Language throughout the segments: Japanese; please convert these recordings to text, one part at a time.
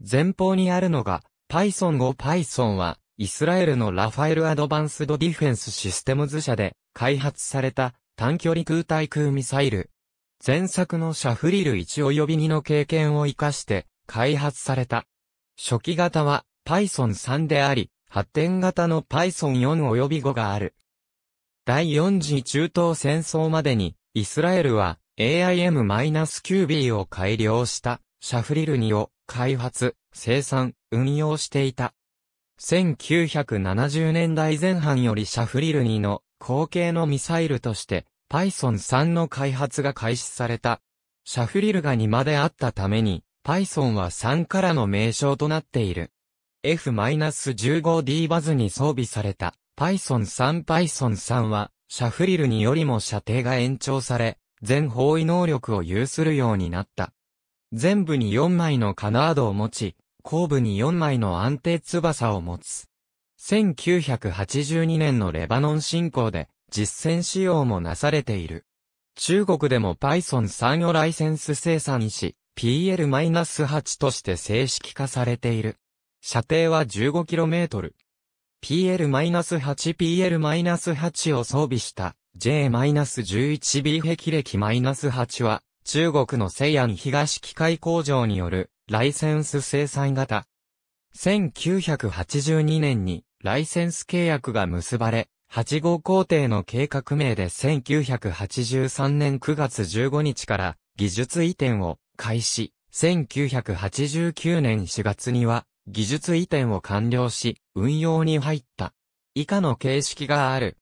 前方にあるのが、Python 5 Python は、イスラエルのラファエルアドバンスドディフェンスシステムズ社で開発された短距離空対空ミサイル。前作のシャフリル1及び2の経験を活かして開発された。初期型は Python 3であり、発展型の Python 4及び5がある。第4次中東戦争までに、イスラエルは AIM-9B を改良したシャフリル2を開発、生産、運用していた。1970年代前半よりシャフリル2の後継のミサイルとしてパイソン3の開発が開始された。シャフリルが2まであったためにパイソンは3からの名称となっている。F-15D バズに装備されたパイソン3パイソン3はシャフリル2よりも射程が延長され、全方位能力を有するようになった。全部に4枚のカナードを持ち、後部に4枚の安定翼を持つ。1982年のレバノン侵攻で実践使用もなされている。中国でも Python 産業ライセンス生産し、PL-8 として正式化されている。射程は 15km。PL-8、PL-8 を装備した J-11B 壁歴 -8 は中国の西安東機械工場によるライセンス生産型。1982年にライセンス契約が結ばれ、8号工程の計画名で1983年9月15日から技術移転を開始、1989年4月には技術移転を完了し、運用に入った。以下の形式がある。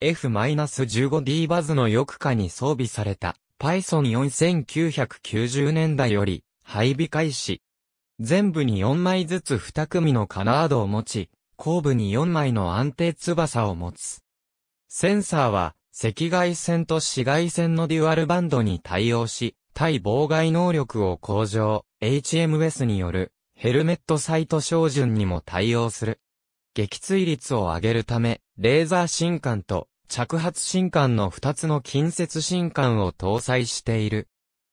F-15D バズの翼下に装備された Python4990 年代より配備開始。全部に4枚ずつ2組のカナードを持ち、後部に4枚の安定翼を持つ。センサーは赤外線と紫外線のデュアルバンドに対応し、対妨害能力を向上、HMS によるヘルメットサイト照準にも対応する。撃墜率を上げるため、レーザー進管と着発新刊の2つの近接新刊を搭載している。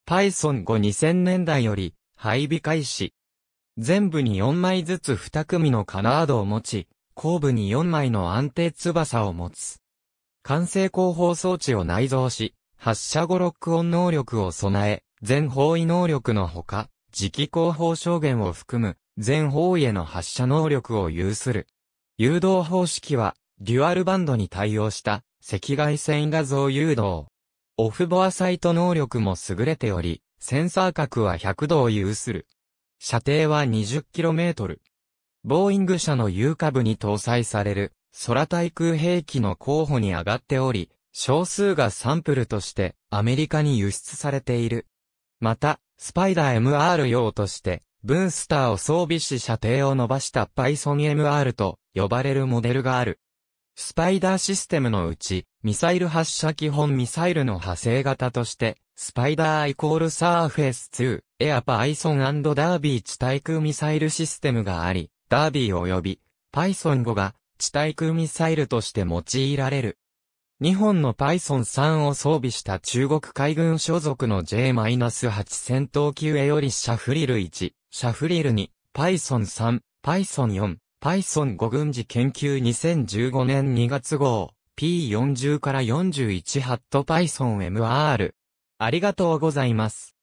Python 5 2000年代より配備開始。全部に4枚ずつ2組のカナードを持ち、後部に4枚の安定翼を持つ。完成後方装置を内蔵し、発射後ロックオン能力を備え、全方位能力のほか、磁気広報証言を含む、全方位への発射能力を有する。誘導方式は、デュアルバンドに対応した、赤外線画像誘導。オフボアサイト能力も優れており、センサー角は100度を有する。射程は 20km。ボーイング社の有下部に搭載される空対空兵器の候補に上がっており、少数がサンプルとしてアメリカに輸出されている。また、スパイダー MR 用として、ブンスターを装備し射程を伸ばした Python MR と呼ばれるモデルがある。スパイダーシステムのうち、ミサイル発射基本ミサイルの派生型として、スパイダーイコールサーフェス2、エアパイソンダービー地対空ミサイルシステムがあり、ダービー及び、パイソン5が地対空ミサイルとして用いられる。日本のパイソン3を装備した中国海軍所属の J-8 戦闘級エよりシャフリル1、シャフリル2、パイソン3、パイソン4、Python 5軍事研究2015年2月号 P40 から41ハット Python MR ありがとうございます。